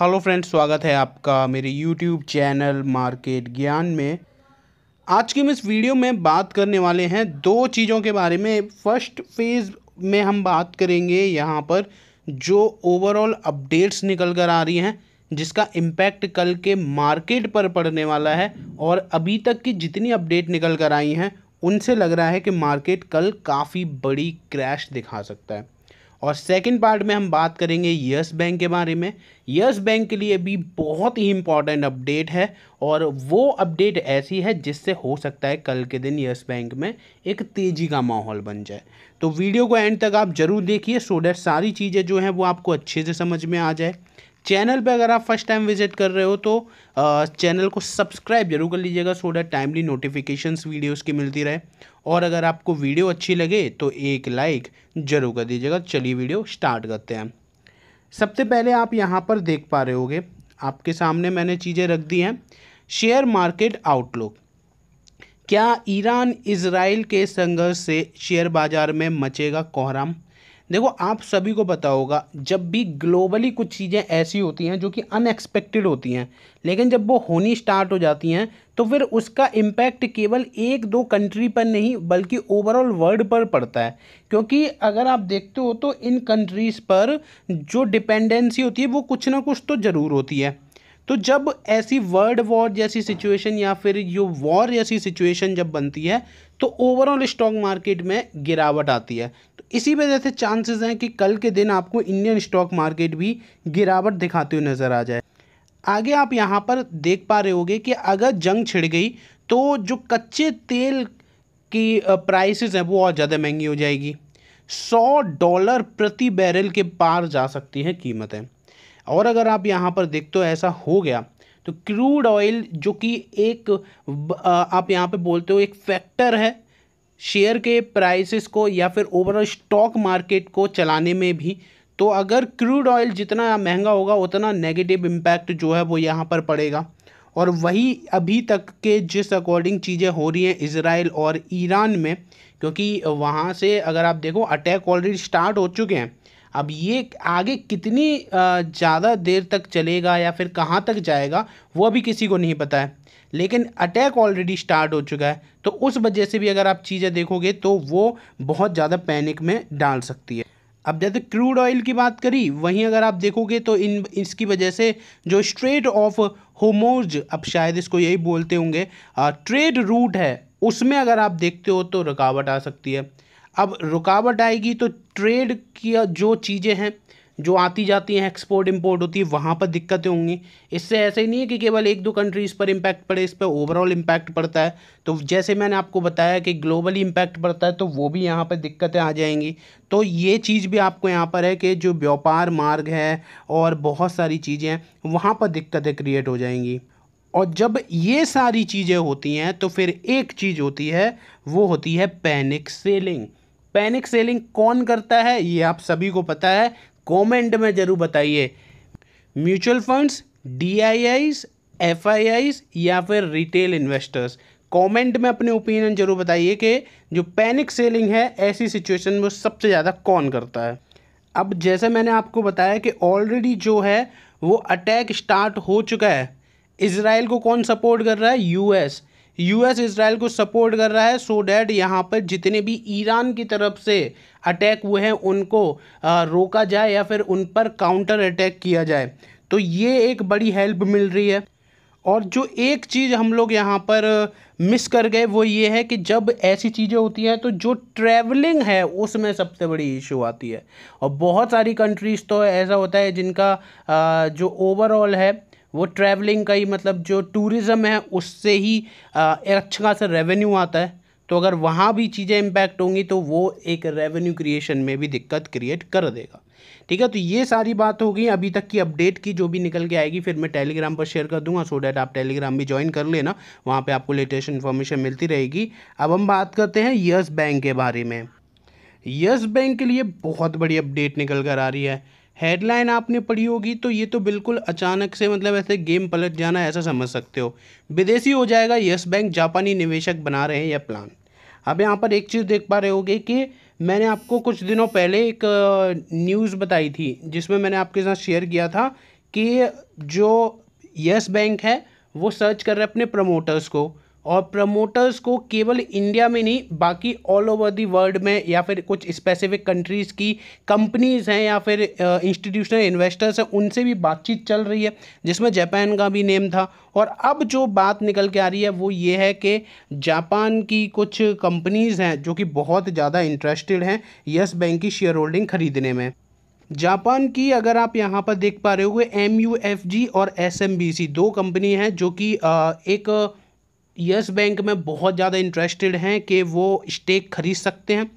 hello friends स्वागत है आपका मेरे यूट्यूब चैनल मार्केट ज्ञान में आज की हम इस वीडियो में बात करने वाले हैं दो चीज़ों के बारे में फर्स्ट फेज़ में हम बात करेंगे यहाँ पर जो ओवरऑल अपडेट्स निकल कर आ रही हैं जिसका इम्पैक्ट कल के मार्केट पर पड़ने वाला है और अभी तक की जितनी अपडेट निकल कर आई हैं उनसे लग रहा है कि मार्केट कल काफ़ी बड़ी क्रैश दिखा सकता है और सेकंड पार्ट में हम बात करेंगे यस बैंक के बारे में यस बैंक के लिए भी बहुत ही इम्पॉर्टेंट अपडेट है और वो अपडेट ऐसी है जिससे हो सकता है कल के दिन यस बैंक में एक तेज़ी का माहौल बन जाए तो वीडियो को एंड तक आप ज़रूर देखिए सो डैट सारी चीज़ें जो हैं वो आपको अच्छे से समझ में आ जाए चैनल पे अगर आप फर्स्ट टाइम विजिट कर रहे हो तो चैनल को सब्सक्राइब जरूर कर लीजिएगा so that timely notifications videos की मिलती रहे और अगर आपको वीडियो अच्छी लगे तो एक लाइक जरूर कर दीजिएगा चलिए वीडियो स्टार्ट करते हैं सबसे पहले आप यहाँ पर देख पा रहे होगे आपके सामने मैंने चीज़ें रख दी हैं शेयर मार्केट आउटलुक क्या ईरान इसराइल के संघर्ष से शेयर बाजार में मचेगा कोहराम देखो आप सभी को पता होगा जब भी ग्लोबली कुछ चीज़ें ऐसी होती हैं जो कि अनएक्सपेक्टेड होती हैं लेकिन जब वो होनी स्टार्ट हो जाती हैं तो फिर उसका इम्पैक्ट केवल एक दो कंट्री पर नहीं बल्कि ओवरऑल वर्ल्ड पर पड़ता है क्योंकि अगर आप देखते हो तो इन कंट्रीज़ पर जो डिपेंडेंसी होती है वो कुछ ना कुछ तो ज़रूर होती है तो जब ऐसी वर्ल्ड वॉर जैसी सिचुएशन या फिर यो वॉर जैसी सिचुएशन जब बनती है तो ओवरऑल स्टॉक मार्केट में गिरावट आती है तो इसी वजह से चांसेस हैं कि कल के दिन आपको इंडियन स्टॉक मार्केट भी गिरावट दिखाते हुए नज़र आ जाए आगे आप यहाँ पर देख पा रहे होगे कि अगर जंग छिड़ गई तो जो कच्चे तेल की प्राइसेस हैं वो और ज़्यादा महंगी हो जाएगी सौ डॉलर प्रति बैरल के पार जा सकती है कीमतें और अगर आप यहाँ पर देखते हो ऐसा हो गया तो क्रूड ऑयल जो कि एक आप यहाँ पे बोलते हो एक फैक्टर है शेयर के प्राइसेस को या फिर ओवरऑल स्टॉक मार्केट को चलाने में भी तो अगर क्रूड ऑयल जितना महंगा होगा उतना नेगेटिव इम्पैक्ट जो है वो यहाँ पर पड़ेगा और वही अभी तक के जिस अकॉर्डिंग चीज़ें हो रही हैं इसराइल और ईरान में क्योंकि वहाँ से अगर आप देखो अटैक ऑलरेडी स्टार्ट हो चुके हैं अब ये आगे कितनी ज़्यादा देर तक चलेगा या फिर कहाँ तक जाएगा वो अभी किसी को नहीं पता है लेकिन अटैक ऑलरेडी स्टार्ट हो चुका है तो उस वजह से भी अगर आप चीज़ें देखोगे तो वो बहुत ज़्यादा पैनिक में डाल सकती है अब जैसे क्रूड ऑयल की बात करी वहीं अगर आप देखोगे तो इन इसकी वजह से जो स्ट्रेट ऑफ होमोज अब शायद इसको यही बोलते होंगे ट्रेड रूट है उसमें अगर आप देखते हो तो रुकावट आ सकती है अब रुकावट आएगी तो ट्रेड किया जो चीज़ें हैं जो आती जाती हैं एक्सपोर्ट इंपोर्ट होती है वहाँ पर दिक्कतें होंगी इससे ऐसे ही नहीं है कि केवल एक दो कंट्रीज़ पर इम्पैक्ट पड़े इस पर ओवरऑल इम्पैक्ट पड़ता है तो जैसे मैंने आपको बताया कि ग्लोबली इम्पैक्ट पड़ता है तो वो भी यहाँ पर दिक्कतें आ जाएंगी तो ये चीज़ भी आपको यहाँ पर है कि जो व्यापार मार्ग है और बहुत सारी चीज़ें हैं वहाँ पर दिक्कतें क्रिएट हो जाएंगी और जब ये सारी चीज़ें होती हैं तो फिर एक चीज़ होती है वो होती है पैनिक सेलिंग पैनिक सेलिंग कौन करता है ये आप सभी को पता है कमेंट में ज़रूर बताइए mutual funds D I Is F I Is या फिर रिटेल इन्वेस्टर्स कमेंट में अपने ओपिनियन जरूर बताइए कि जो पैनिक सेलिंग है ऐसी सिचुएशन में सबसे ज़्यादा कौन करता है अब जैसे मैंने आपको बताया कि ऑलरेडी जो है वो अटैक स्टार्ट हो चुका है इसराइल को कौन सपोर्ट कर रहा है यूएस यूएस इसराइल को सपोर्ट कर रहा है सो डैट यहाँ पर जितने भी ईरान की तरफ से अटैक हुए हैं उनको रोका जाए या फिर उन पर काउंटर अटैक किया जाए तो ये एक बड़ी हेल्प मिल रही है और जो एक चीज़ हम लोग यहाँ पर मिस कर गए वो ये है कि जब ऐसी चीज़ें होती हैं तो जो ट्रैवलिंग है उसमें सबसे बड़ी इशू आती है और बहुत सारी कंट्रीज़ तो ऐसा होता है जिनका जो ओवरऑल है वो ट्रैवलिंग का ही मतलब जो टूरिज़्म है उससे ही अच्छा खासा रेवेन्यू आता है तो अगर वहाँ भी चीज़ें इम्पैक्ट होंगी तो वो एक रेवेन्यू क्रिएशन में भी दिक्कत क्रिएट कर देगा ठीक है तो ये सारी बात हो गई अभी तक की अपडेट की जो भी निकल के आएगी फिर मैं टेलीग्राम पर शेयर कर दूंगा सो डैट आप टेलीग्राम भी ज्वाइन कर लेना वहाँ पे आपको लेटेस्ट इन्फॉर्मेशन मिलती रहेगी अब हम बात करते हैं यस बैंक के बारे में यस बैंक के लिए बहुत बड़ी अपडेट निकल कर आ रही है हेडलाइन आपने पढ़ी होगी तो ये तो बिल्कुल अचानक से मतलब ऐसे गेम पलट जाना ऐसा समझ सकते हो विदेशी हो जाएगा यस बैंक जापानी निवेशक बना रहे हैं यह प्लान अब यहाँ पर एक चीज़ देख पा रहे होगे कि मैंने आपको कुछ दिनों पहले एक न्यूज़ बताई थी जिसमें मैंने आपके साथ शेयर किया था कि जो यस बैंक है वो सर्च कर रहे अपने प्रमोटर्स को और प्रमोटर्स को केवल इंडिया में नहीं बाकी ऑल ओवर दी वर्ल्ड में या फिर कुछ स्पेसिफिक कंट्रीज़ की कंपनीज़ हैं या फिर इंस्टीट्यूशनल इन्वेस्टर्स हैं उनसे भी बातचीत चल रही है जिसमें जापान का भी नेम था और अब जो बात निकल के आ रही है वो ये है कि जापान की कुछ कंपनीज़ हैं जो कि बहुत ज़्यादा इंटरेस्टेड हैं यस बैंक की शेयर होल्डिंग खरीदने में जापान की अगर आप यहाँ पर देख पा रहे हो एम और एस दो कंपनी हैं जो कि एक यस बैंक में बहुत ज़्यादा इंटरेस्टेड हैं कि वो स्टेक खरीद सकते हैं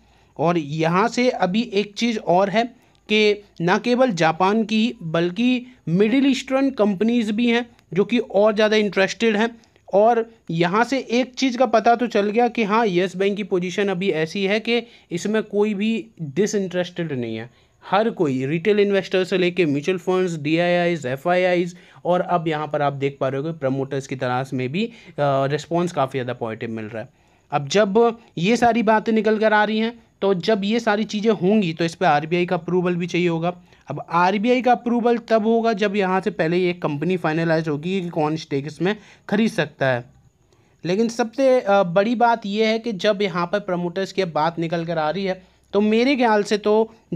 और यहाँ से अभी एक चीज़ और है कि ना केवल जापान की बल्कि मिडिल ईस्टर्न कंपनीज़ भी हैं जो कि और ज़्यादा इंटरेस्टेड हैं और यहाँ से एक चीज़ का पता तो चल गया कि हाँ येस बैंक की पोजीशन अभी ऐसी है कि इसमें कोई भी डिसइंटरेस्टेड नहीं है हर कोई रिटेल इन्वेस्टर से लेके म्यूचुअल फंड्स डीआईआईज एफआईआईज और अब यहाँ पर आप देख पा रहे हो प्रमोटर्स की तलाश में भी रिस्पॉन्स काफ़ी ज़्यादा पॉजिटिव मिल रहा है अब जब ये सारी बातें निकल कर आ रही हैं तो जब ये सारी चीज़ें होंगी तो इस पर आर का अप्रूवल भी चाहिए होगा अब आर का अप्रूवल तब होगा जब यहाँ से पहले ये कंपनी फाइनलाइज होगी कि कौन स्टेक इसमें खरीद सकता है लेकिन सबसे बड़ी बात यह है कि जब यहाँ पर प्रमोटर्स की बात निकल कर आ रही है तो मेरे ख्याल से तो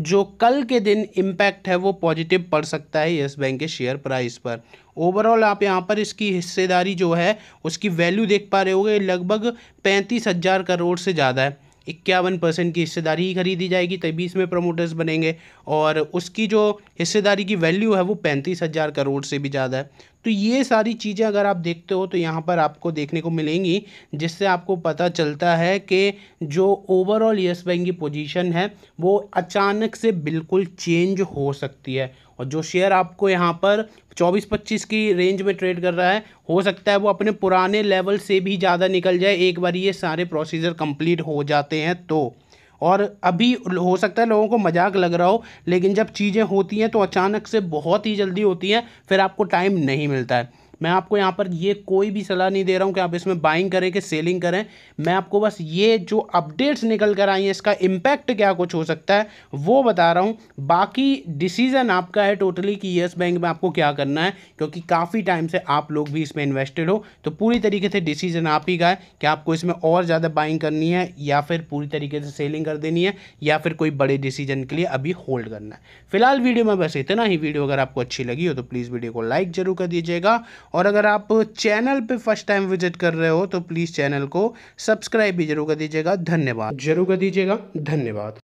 जो कल के दिन इम्पैक्ट है वो पॉजिटिव पड़ सकता है येस बैंक के शेयर प्राइस पर ओवरऑल आप यहाँ पर इसकी हिस्सेदारी जो है उसकी वैल्यू देख पा रहे होगे लगभग पैंतीस हज़ार करोड़ से ज़्यादा है इक्यावन परसेंट की हिस्सेदारी ही खरीदी जाएगी तभी इसमें प्रमोटर्स बनेंगे और उसकी जो हिस्सेदारी की वैल्यू है वो पैंतीस हज़ार करोड़ से भी ज़्यादा है तो ये सारी चीज़ें अगर आप देखते हो तो यहाँ पर आपको देखने को मिलेंगी जिससे आपको पता चलता है कि जो ओवरऑल येस बैंक की पोजीशन है वो अचानक से बिल्कुल चेंज हो सकती है और जो शेयर आपको यहाँ पर 24-25 की रेंज में ट्रेड कर रहा है हो सकता है वो अपने पुराने लेवल से भी ज़्यादा निकल जाए एक बार ये सारे प्रोसीजर कंप्लीट हो जाते हैं तो और अभी हो सकता है लोगों को मजाक लग रहा हो लेकिन जब चीज़ें होती हैं तो अचानक से बहुत ही जल्दी होती हैं फिर आपको टाइम नहीं मिलता है मैं आपको यहाँ पर ये कोई भी सलाह नहीं दे रहा हूँ कि आप इसमें बाइंग करें कि सेलिंग करें मैं आपको बस ये जो अपडेट्स निकल कर आई हैं इसका इम्पैक्ट क्या कुछ हो सकता है वो बता रहा हूँ बाकी डिसीज़न आपका है टोटली कि येस बैंक में आपको क्या करना है क्योंकि काफ़ी टाइम से आप लोग भी इसमें इन्वेस्टेड हो तो पूरी तरीके से डिसीज़न आप ही का है कि आपको इसमें और ज़्यादा बाइंग करनी है या फिर पूरी तरीके से सेलिंग कर देनी है या फिर कोई बड़े डिसीजन के लिए अभी होल्ड करना है फिलहाल वीडियो में बस इतना ही वीडियो अगर आपको अच्छी लगी हो तो प्लीज़ वीडियो को लाइक ज़रूर कर दीजिएगा और अगर आप चैनल पे फर्स्ट टाइम विजिट कर रहे हो तो प्लीज़ चैनल को सब्सक्राइब भी जरूर कर दीजिएगा धन्यवाद जरूर कर दीजिएगा धन्यवाद